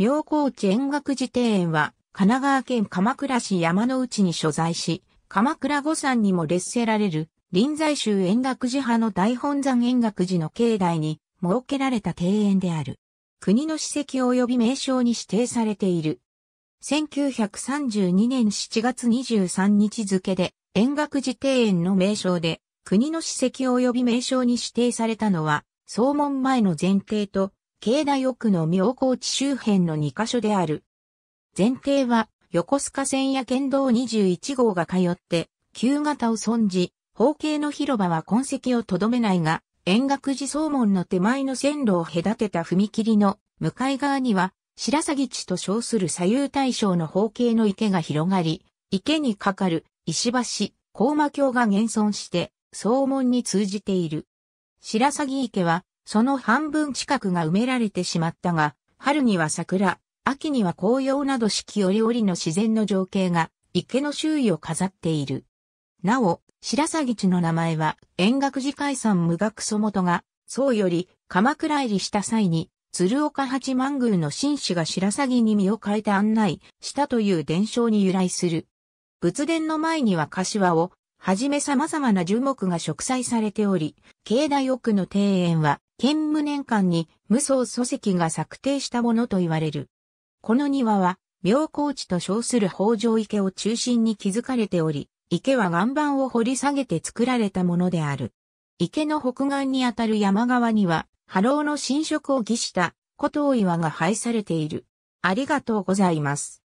妙高地円覚寺庭園は、神奈川県鎌倉市山の内に所在し、鎌倉御山にも列せられる、臨済宗円覚寺派の大本山円覚寺の境内に設けられた庭園である。国の史跡及び名称に指定されている。1932年7月23日付で、円覚寺庭園の名称で、国の史跡及び名称に指定されたのは、総門前の前提と境内奥の妙高地周辺の2カ所である。前提は、横須賀線や県道21号が通って、旧型を存じ、方形の広場は痕跡をとどめないが、円楽寺総門の手前の線路を隔てた踏切の向かい側には、白鷺地と称する左右対称の方形の池が広がり、池に架かる石橋、高馬橋が現存して、総門に通じている。白鷺池は、その半分近くが埋められてしまったが、春には桜、秋には紅葉など四季折々の自然の情景が池の周囲を飾っている。なお、白鷺地の名前は、円覚寺海山無学祖元が、僧より鎌倉入りした際に、鶴岡八幡宮の紳士が白鷺に身を変えて案内したという伝承に由来する。仏殿の前には柏を、はじめ様々な樹木が植栽されており、境内奥の庭園は建武年間に無双祖石が策定したものと言われる。この庭は、妙高地と称する北条池を中心に築かれており、池は岩盤を掘り下げて作られたものである。池の北岸にあたる山側には、波浪の侵食を儀した、古藤岩が配されている。ありがとうございます。